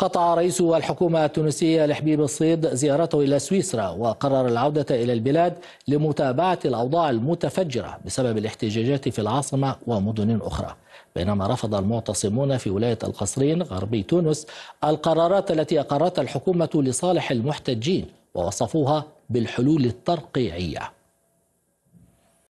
قطع رئيس الحكومة التونسية لحبيب الصيد زيارته إلى سويسرا وقرر العودة إلى البلاد لمتابعة الأوضاع المتفجرة بسبب الاحتجاجات في العاصمة ومدن أخرى بينما رفض المعتصمون في ولاية القصرين غربي تونس القرارات التي أقرتها الحكومة لصالح المحتجين ووصفوها بالحلول الترقيعية